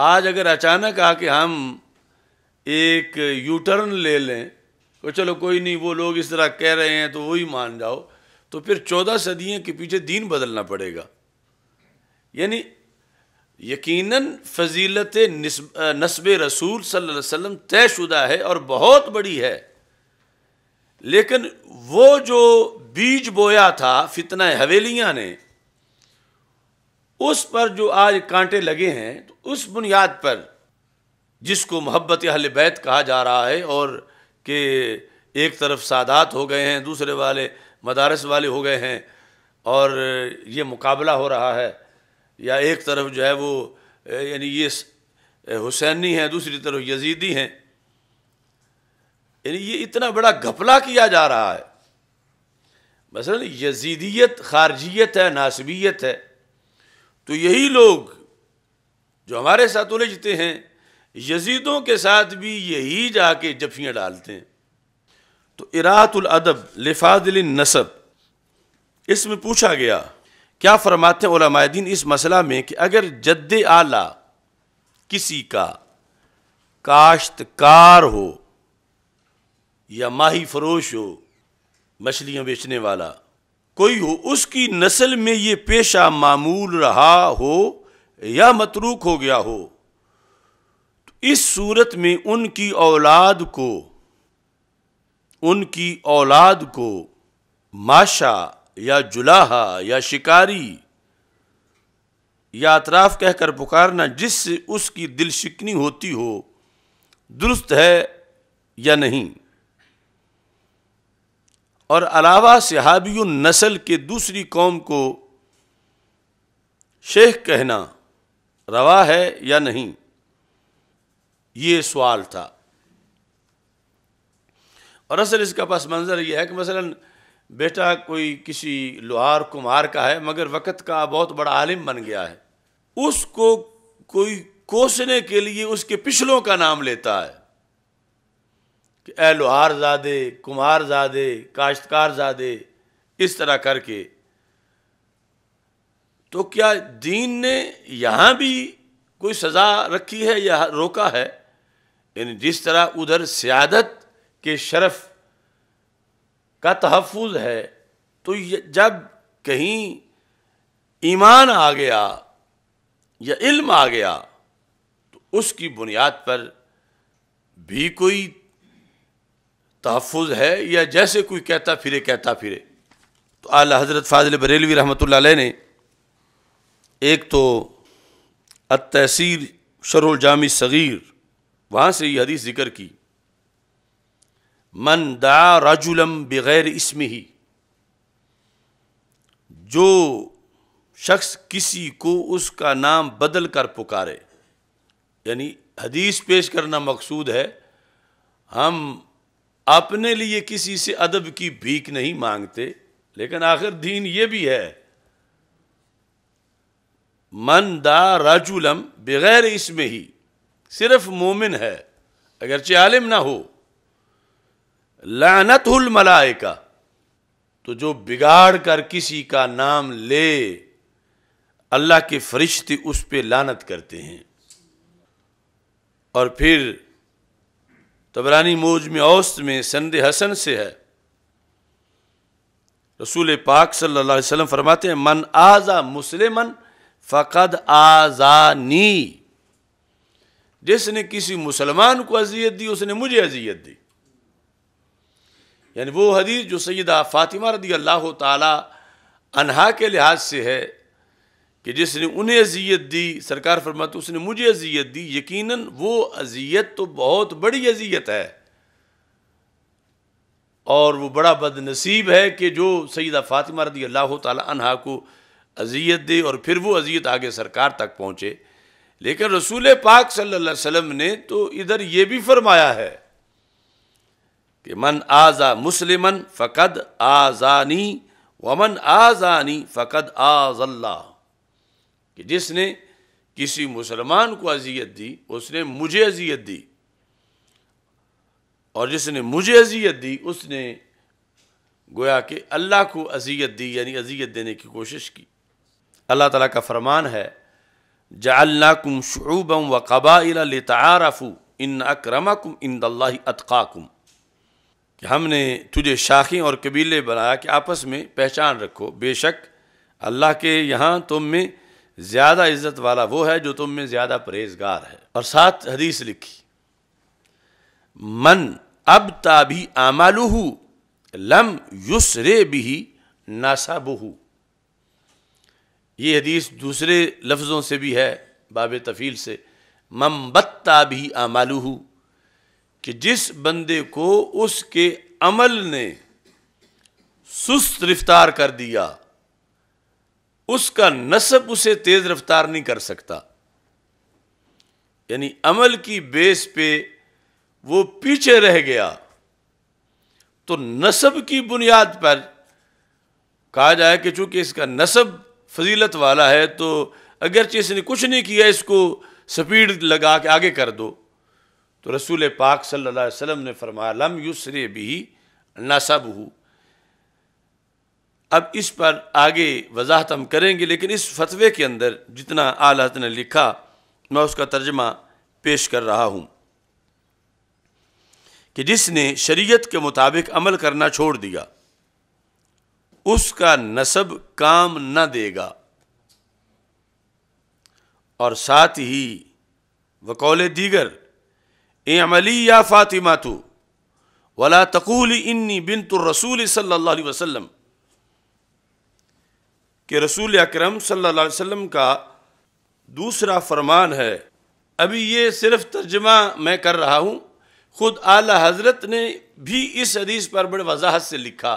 आज अगर अचानक आके हम एक यू टर्न ले लें तो चलो कोई नहीं वो लोग इस तरह कह रहे हैं तो वही मान जाओ तो फिर चौदह सदियों के पीछे दीन बदलना पड़ेगा यानी यकीनन फजीलत नस्ब रसूल सल्लल्लाहु अलैहि वसल्लम तयशुदा है और बहुत बड़ी है लेकिन वो जो बीज बोया था फितना हवेलियाँ ने उस पर जो आज कांटे लगे हैं तो उस बुनियाद पर जिसको मोहब्बत अहल बैत कहा जा रहा है और कि एक तरफ सादात हो गए हैं दूसरे वाले मदारस वाले हो गए हैं और ये मुकाबला हो रहा है या एक तरफ जो है वो यानी ये हुसैनी हैं दूसरी तरफ यजीदी हैं यानी ये इतना बड़ा घपला किया जा रहा है मसलन यजीदियत खारजियत है नासबियत है तो यही लोग जो हमारे साथ उलझते हैं यजीदों के साथ भी यही जाके जफियाँ डालते हैं तो इरातुलदब लिफादिल नसब इसमें पूछा गया क्या फरमाते हैं इस मसला में कि अगर जद्द आला किसी का काश्तकार हो या माही फरोश हो मछलियाँ बेचने वाला कोई हो उसकी नस्ल में ये पेशा मामूल रहा हो या मतरूक हो गया हो तो इस सूरत में उनकी औलाद को उनकी औलाद को माशा या जुलाहा या शिकारी या अतराफ कहकर पुकारना जिससे उसकी दिल शिकनी होती हो दुरुस्त है या नहीं और अलावा सिहाबी नस्ल के दूसरी कौम को शेख कहना रवा है या नहीं ये सवाल था और असल इसका पास मंजर यह है कि मसलन बेटा कोई किसी लोहार कुमार का है मगर वक़्त का बहुत बड़ा आलिम बन गया है उसको कोई कोसने के लिए उसके पिछलों का नाम लेता है कि ए जादे काश्तकार ज़ादे इस तरह करके तो क्या दीन ने यहाँ भी कोई सज़ा रखी है या रोका है यानी जिस तरह उधर सियादत के शरफ का तहफ़ है तो जब कहीं ईमान आ गया या इल्म आ गया तो उसकी बुनियाद पर भी कोई तहफ़ है या जैसे कोई कहता फिरे कहता फिरे तो आला हज़रत फाजिल बरेलवी रहमत ने एक तो अतसीर शरुल जामी सग़ीर वहाँ से ये हदीस ज़िक्र की मन दा राजुलम बग़ैर इसम ही जो शख्स किसी को उसका नाम बदल कर पुकारे यानी हदीस पेश करना मकसूद है हम अपने लिए किसी से अदब की भीख नहीं मांगते लेकिन आखिर दीन ये भी है मन दा राजुलम बगैर इसमें ही सिर्फ मोमिन है अगर चालिम ना हो लानत का तो जो बिगाड़ कर किसी का नाम ले अल्लाह के फरिश्ते उस पर लानत करते हैं और फिर तबरानी तो मौज में औस्त में संद हसन से है रसूल पाक सल्लल्लाहु अलैहि वसल्लम फरमाते हैं मन आज़ा मुसलमन फ़कद आज़ानी जिसने किसी मुसलमान को अजियत दी उसने मुझे अजियत दी यानी वो हदीस जो सैदा फ़ातिमा रदी अल्लाह तहा अनहा के लिहाज से है कि जिसने उन्हें अजियत दी सरकार फरमाते उसने मुझे अजियत दी यकीनन वो अजियत तो बहुत बड़ी अजियत है और वो बड़ा बदनसीब है कि जो सईदा फातिमा रदी अल्लाह तहा को अजियत दे और फिर वो अजियत आगे सरकार तक पहुँचे लेकिन रसूल पाक सल्ला वसम ने तो इधर ये भी फरमाया है कि मन आज़ा मुसलमन फ़कद आज़ानी वमन आज़ानी फ़कद आज़ल्ला कि जिसने किसी मुसलमान को अजियत दी उसने मुझे अजियत दी और जिसने मुझे अजियत दी उसने गोया कि अल्लाह को अजियत दी यानी अजियत देने की कोशिश की अल्लाह ताला का फरमान है कुम शुबम व कबाइल तारफ़ू इन अक्रमकुम इन दल्ला कि हमने तुझे शाखें और कबीले बनाया कि आपस में पहचान रखो बेशक अल्लाह के यहाँ तुम में ज़्यादा इज़्ज़त वाला वो है जो तुम में ज़्यादा परहेजगार है और साथ हदीस लिखी मन अब ताभी आमालूहू लम युसरे भी नासाबहू ये हदीस दूसरे लफ्ज़ों से भी है बाब तफ़ील से मम बत्ता भी आमालूहू कि जिस बंदे को उसके अमल ने सुस्त रफ्तार कर दिया उसका नसब उसे तेज रफ्तार नहीं कर सकता यानी अमल की बेस पे वो पीछे रह गया तो नसब की बुनियाद पर कहा जाए कि चूंकि इसका नसब फजीलत वाला है तो अगरचे इसने कुछ नहीं किया इसको स्पीड लगा के आगे कर दो तो रसूल पाक सल्लल्लाहु अलैहि वसल्लम ने फरमाया लम युसरे भी नसब हूँ अब इस पर आगे वजाहत हम करेंगे लेकिन इस फतवे के अंदर जितना आलत ने लिखा मैं उसका तर्जमा पेश कर रहा हूँ कि जिसने शरीयत के मुताबिक अमल करना छोड़ दिया उसका नसब काम न देगा और साथ ही वकौल दीगर ए अमली या फ़ातिमा तू वला तकूल इन्नी बिन तो रसूल सल्ला वसम कि रसूल अक्रम सम का दूसरा फरमान है अभी ये सिर्फ तर्जमा मैं कर रहा हूँ ख़ुद आला हज़रत ने भी इस हदीस पर बड़े वजाहत से लिखा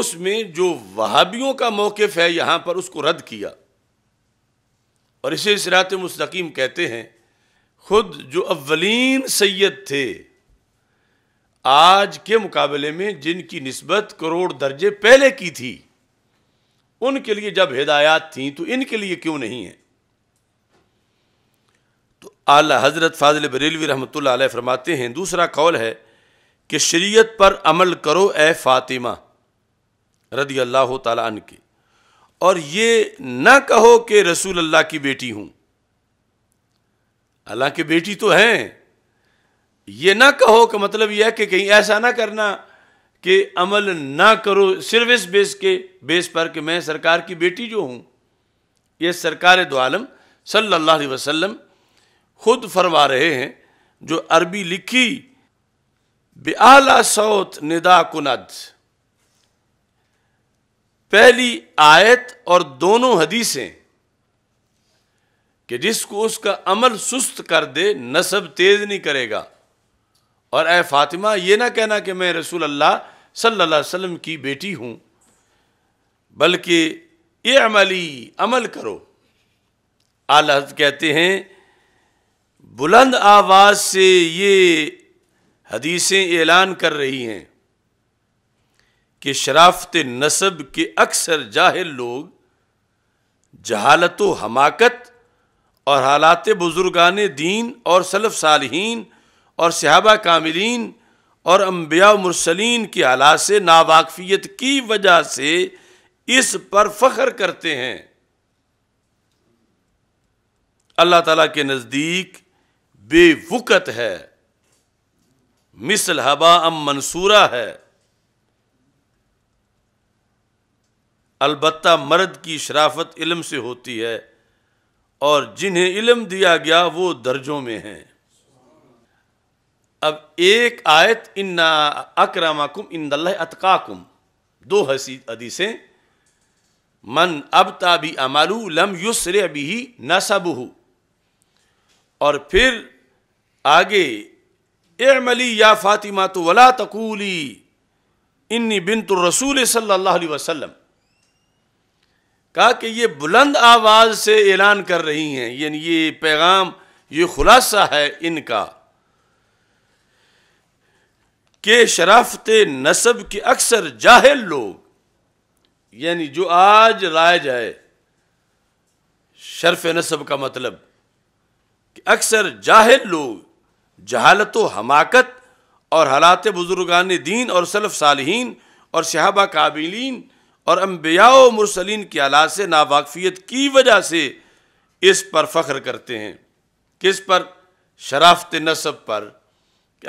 उसमें जो वहाबियों का मौक़ है यहाँ पर उसको रद्द किया और इसे सरात मुस्तकीम कहते हैं खुद जो अव्वलीन सैयद थे आज के मुकाबले में जिनकी नस्बत करोड़ दर्जे पहले की थी उनके लिए जब हिदायत थी तो इनके लिए क्यों नहीं है तो आला हज़रत फाजिल बरेलवी रहमत फरमाते हैं दूसरा कौल है कि शरीयत पर अमल करो ए फ़ातिमा रदी अल्लाह तन के और ये ना कहो कि रसूल अल्लाह की बेटी हूं अल्लाह की बेटी तो हैं ये ना कहो कि मतलब यह कि कहीं ऐसा ना करना कि अमल ना करो सिर्फ इस बेस के बेस पर कि मैं सरकार की बेटी जो हूँ ये सरकार दो आलम सल्ला वसलम खुद फरमा रहे हैं जो अरबी लिखी आला सौत निदा कुनद पहली आयत और दोनों हदीसें कि जिसको उसका अमल सुस्त कर दे नसब तेज नहीं करेगा और ए फातिमा ये ना कहना कि मैं रसूल अल्लाह सल्लल्लाहु अलैहि वसल्लम की बेटी हूँ बल्कि ये अमली अमल करो आला कहते हैं बुलंद आवाज़ से ये हदीसें ऐलान कर रही हैं कि शराफत नसब के अक्सर जाहिल लोग जहालत हमाकत और हालात बुजुर्गान दीन और सलफ़ सालहीन और सहाबा कामिलीन और अम्बिया मुरसलीन के आला से नावाकफियत की वजह से इस पर फख्र करते हैं अल्लाह ताला के नज़दीक बेवकत है मिसल हबा अम मंसूरा है अलबत् मर्द की शराफत इलम से होती है और जिन्हें इलम दिया गया वो दर्जों में हैं अब एक आयत इन्ना अक्रमाकुम अतका अतकाकुम दो अदीसें मन अब ताबी अमालू लम युसरे अभी हो और फिर आगे मली या फातिमा तो वला तकूली इन्नी बिन तो रसूल सल्लल्लाहु अलैहि वसल्लम कहा कि ये बुलंद आवाज़ से ऐलान कर रही हैं यानी ये पैगाम ये खुलासा है इनका कि शराफत नसब के अक्सर जाहिल लोग यानी जो आज राय जाए शरफ नसब का मतलब कि अक्सर जाहिल लोग जहालत व हमाकत और हालात बुजुर्गान दीन और सलफ़ सालहीन और शहाबा काबिलीन और अम्बिया मुरसलिन के आला से नावाकफियत की वजह से इस पर फ़ख्र करते हैं किस पर शराफत नसब पर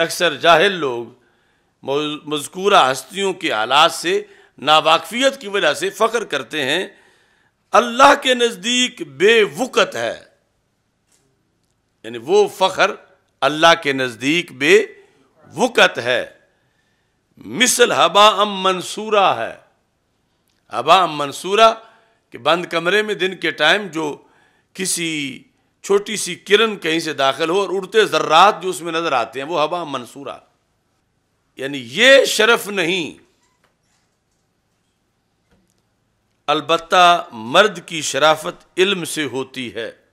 अक्सर जाहिल लोग मजकूरा हस्तियों के आलात से नावाकफियत की वजह से फ़ख्र करते हैं अल्लाह के नज़दीक बेवकत है यानी वो फ़ख्र अल्लाह के नज़दीक बेवकत है मिसल हबा अम मंसूरा है हबा अम मंसूरा कि बंद कमरे में दिन के टाइम जो किसी छोटी सी किरण कहीं से दाखिल हो और उड़ते ज़र्रात जो उसमें नज़र आते हैं वो हवा मंसूरा यानी ये शरफ नहीं अलबत्ता मर्द की शराफत इल्म से होती है